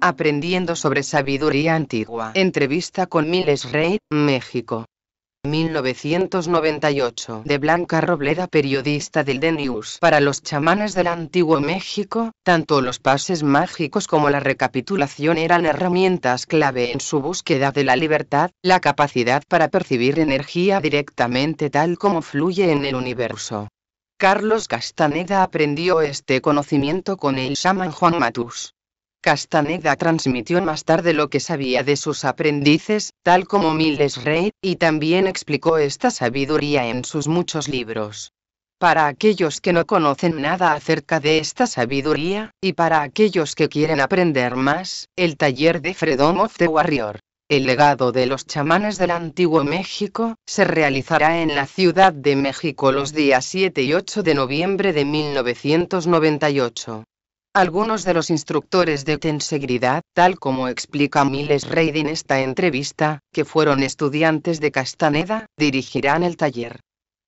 Aprendiendo sobre sabiduría antigua. Entrevista con Miles Rey, México. 1998. De Blanca Robleda, periodista del The Para los chamanes del antiguo México, tanto los pases mágicos como la recapitulación eran herramientas clave en su búsqueda de la libertad, la capacidad para percibir energía directamente tal como fluye en el universo. Carlos Castaneda aprendió este conocimiento con el shaman Juan Matus. Castaneda transmitió más tarde lo que sabía de sus aprendices, tal como Miles Reid, y también explicó esta sabiduría en sus muchos libros. Para aquellos que no conocen nada acerca de esta sabiduría, y para aquellos que quieren aprender más, el taller de Freedom of the Warrior el legado de los chamanes del Antiguo México, se realizará en la Ciudad de México los días 7 y 8 de noviembre de 1998. Algunos de los instructores de tensegridad, tal como explica Miles Reid en esta entrevista, que fueron estudiantes de Castaneda, dirigirán el taller.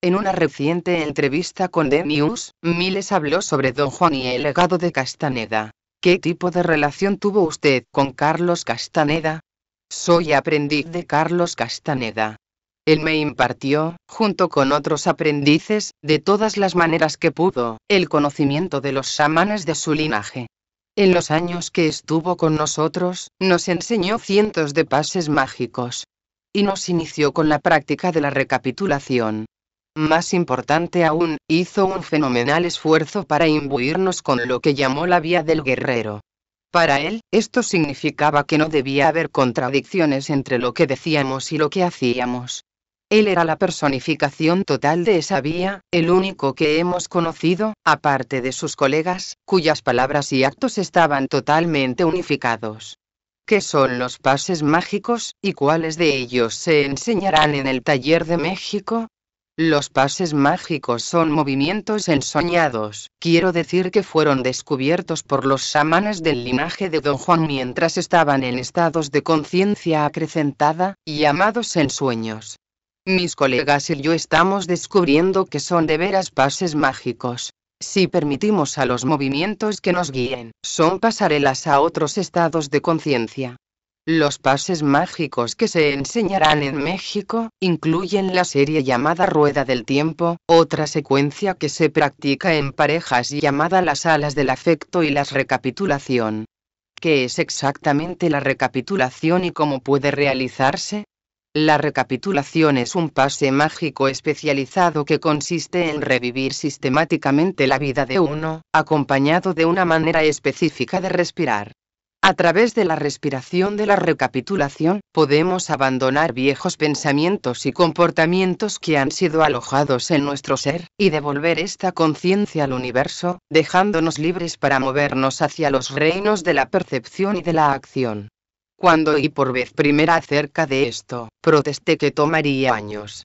En una reciente entrevista con The News, Miles habló sobre Don Juan y el legado de Castaneda. ¿Qué tipo de relación tuvo usted con Carlos Castaneda? Soy aprendiz de Carlos Castaneda. Él me impartió, junto con otros aprendices, de todas las maneras que pudo, el conocimiento de los chamanes de su linaje. En los años que estuvo con nosotros, nos enseñó cientos de pases mágicos. Y nos inició con la práctica de la recapitulación. Más importante aún, hizo un fenomenal esfuerzo para imbuirnos con lo que llamó la vía del guerrero. Para él, esto significaba que no debía haber contradicciones entre lo que decíamos y lo que hacíamos. Él era la personificación total de esa vía, el único que hemos conocido, aparte de sus colegas, cuyas palabras y actos estaban totalmente unificados. ¿Qué son los pases mágicos, y cuáles de ellos se enseñarán en el taller de México? Los pases mágicos son movimientos ensoñados, quiero decir que fueron descubiertos por los chamanes del linaje de Don Juan mientras estaban en estados de conciencia acrecentada, llamados ensueños. Mis colegas y yo estamos descubriendo que son de veras pases mágicos. Si permitimos a los movimientos que nos guíen, son pasarelas a otros estados de conciencia. Los pases mágicos que se enseñarán en México incluyen la serie llamada Rueda del Tiempo, otra secuencia que se practica en parejas llamada las alas del afecto y las recapitulación. ¿Qué es exactamente la recapitulación y cómo puede realizarse? La recapitulación es un pase mágico especializado que consiste en revivir sistemáticamente la vida de uno, acompañado de una manera específica de respirar. A través de la respiración de la recapitulación, podemos abandonar viejos pensamientos y comportamientos que han sido alojados en nuestro ser, y devolver esta conciencia al universo, dejándonos libres para movernos hacia los reinos de la percepción y de la acción. Cuando oí por vez primera acerca de esto, protesté que tomaría años.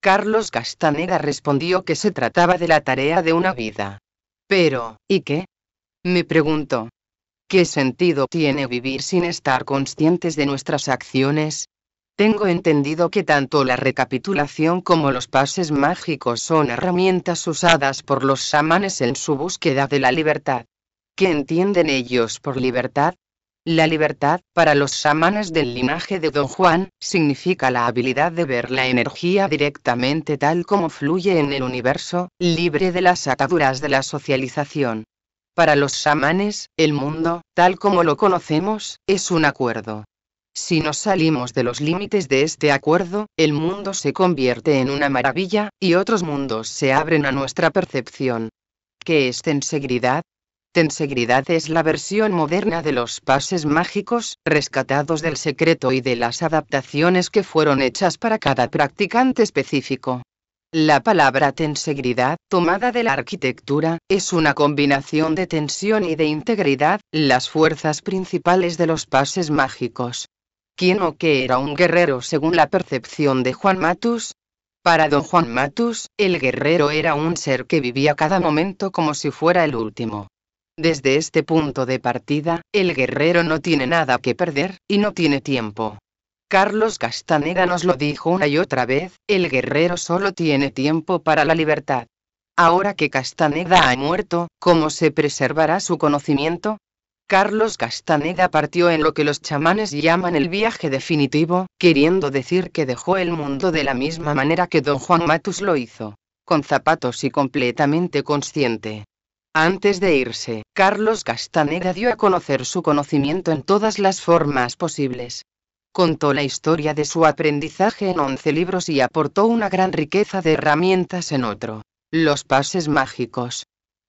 Carlos Castaneda respondió que se trataba de la tarea de una vida. Pero, ¿y qué? Me preguntó. ¿Qué sentido tiene vivir sin estar conscientes de nuestras acciones? Tengo entendido que tanto la recapitulación como los pases mágicos son herramientas usadas por los chamanes en su búsqueda de la libertad. ¿Qué entienden ellos por libertad? La libertad, para los chamanes del linaje de Don Juan, significa la habilidad de ver la energía directamente tal como fluye en el universo, libre de las ataduras de la socialización. Para los chamanes, el mundo, tal como lo conocemos, es un acuerdo. Si nos salimos de los límites de este acuerdo, el mundo se convierte en una maravilla, y otros mundos se abren a nuestra percepción. ¿Qué es Tensegridad? Tensegridad es la versión moderna de los pases mágicos, rescatados del secreto y de las adaptaciones que fueron hechas para cada practicante específico. La palabra tensegridad, tomada de la arquitectura, es una combinación de tensión y de integridad, las fuerzas principales de los pases mágicos. ¿Quién o qué era un guerrero según la percepción de Juan Matus? Para don Juan Matus, el guerrero era un ser que vivía cada momento como si fuera el último. Desde este punto de partida, el guerrero no tiene nada que perder, y no tiene tiempo. Carlos Castaneda nos lo dijo una y otra vez, el guerrero solo tiene tiempo para la libertad. Ahora que Castaneda ha muerto, ¿cómo se preservará su conocimiento? Carlos Castaneda partió en lo que los chamanes llaman el viaje definitivo, queriendo decir que dejó el mundo de la misma manera que don Juan Matus lo hizo, con zapatos y completamente consciente. Antes de irse, Carlos Castaneda dio a conocer su conocimiento en todas las formas posibles contó la historia de su aprendizaje en 11 libros y aportó una gran riqueza de herramientas en otro, los pases mágicos.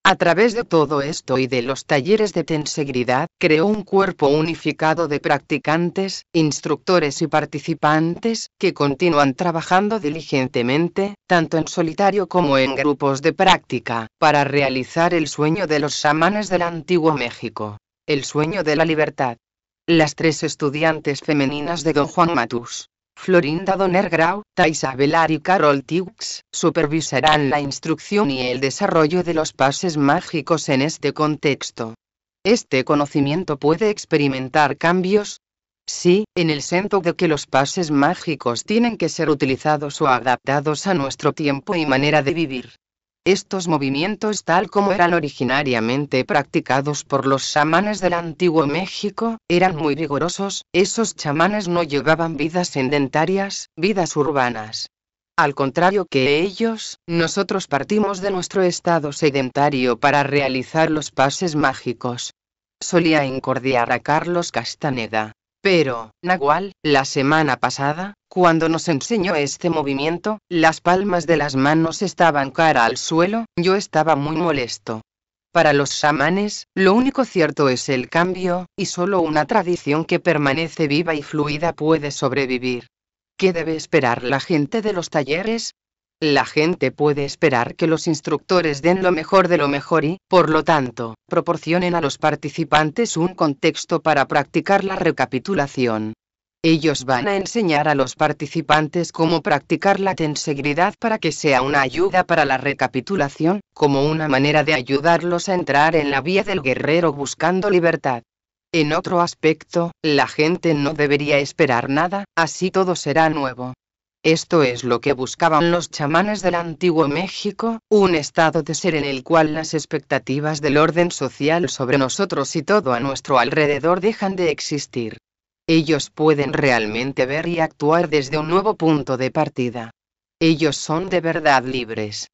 A través de todo esto y de los talleres de tensegridad, creó un cuerpo unificado de practicantes, instructores y participantes, que continúan trabajando diligentemente, tanto en solitario como en grupos de práctica, para realizar el sueño de los chamanes del antiguo México, el sueño de la libertad las tres estudiantes femeninas de don Juan Matus. Florinda donner Grau, Taisa y Carol Tix supervisarán la instrucción y el desarrollo de los pases mágicos en este contexto. Este conocimiento puede experimentar cambios, Sí, en el sentido de que los pases mágicos tienen que ser utilizados o adaptados a nuestro tiempo y manera de vivir. Estos movimientos tal como eran originariamente practicados por los chamanes del antiguo México, eran muy vigorosos, esos chamanes no llevaban vidas sedentarias, vidas urbanas. Al contrario que ellos, nosotros partimos de nuestro estado sedentario para realizar los pases mágicos. Solía incordiar a Carlos Castaneda, pero, Nahual, la semana pasada, cuando nos enseñó este movimiento, las palmas de las manos estaban cara al suelo, yo estaba muy molesto. Para los chamanes, lo único cierto es el cambio, y solo una tradición que permanece viva y fluida puede sobrevivir. ¿Qué debe esperar la gente de los talleres? La gente puede esperar que los instructores den lo mejor de lo mejor y, por lo tanto, proporcionen a los participantes un contexto para practicar la recapitulación. Ellos van a enseñar a los participantes cómo practicar la tensegridad para que sea una ayuda para la recapitulación, como una manera de ayudarlos a entrar en la vía del guerrero buscando libertad. En otro aspecto, la gente no debería esperar nada, así todo será nuevo. Esto es lo que buscaban los chamanes del antiguo México, un estado de ser en el cual las expectativas del orden social sobre nosotros y todo a nuestro alrededor dejan de existir. Ellos pueden realmente ver y actuar desde un nuevo punto de partida. Ellos son de verdad libres.